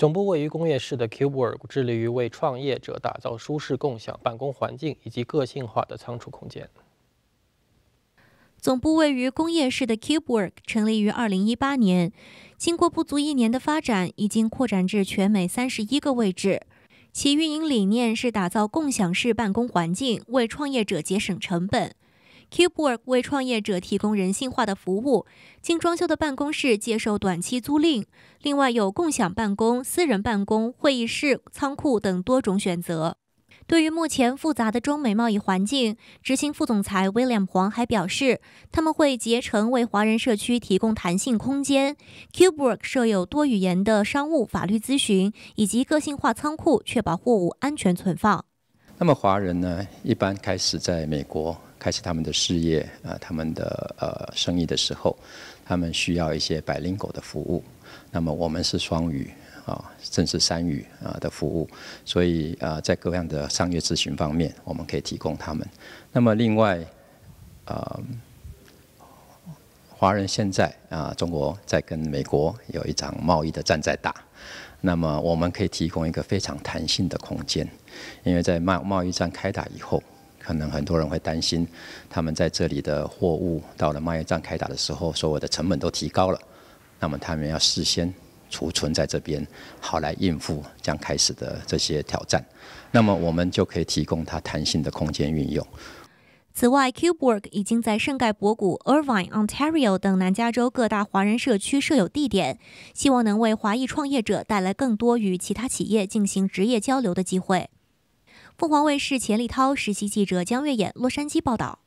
总部位于工业市的 CubeWork 致力于为创业者打造舒适共享办公环境以及个性化的仓储空间。总部位于工业市的 CubeWork 成立于二零一八年，经过不足一年的发展，已经扩展至全美三十一个位置。其运营理念是打造共享式办公环境，为创业者节省成本。CubeWork 为创业者提供人性化的服务，精装修的办公室接受短期租赁，另外有共享办公、私人办公、会议室、仓库等多种选择。对于目前复杂的中美贸易环境，执行副总裁 William 黄还表示，他们会竭诚为华人社区提供弹性空间。CubeWork 设有多语言的商务法律咨询以及个性化仓库，确保货物安全存放。那么华人呢，一般开始在美国开始他们的事业啊，他们的呃生意的时候，他们需要一些百灵狗的服务。那么我们是双语啊，甚至三语啊的服务，所以啊，在各样的商业咨询方面，我们可以提供他们。那么另外，啊。华人现在啊，中国在跟美国有一场贸易的战在打，那么我们可以提供一个非常弹性的空间，因为在贸贸易战开打以后，可能很多人会担心，他们在这里的货物到了贸易战开打的时候，所有的成本都提高了，那么他们要事先储存在这边，好来应付将开始的这些挑战，那么我们就可以提供它弹性的空间运用。此外，CubeWork 已经在圣盖博谷 （Irvine, Ontario） 等南加州各大华人社区设有地点，希望能为华裔创业者带来更多与其他企业进行职业交流的机会。凤凰卫视钱立涛实习记者江月演洛杉矶报道。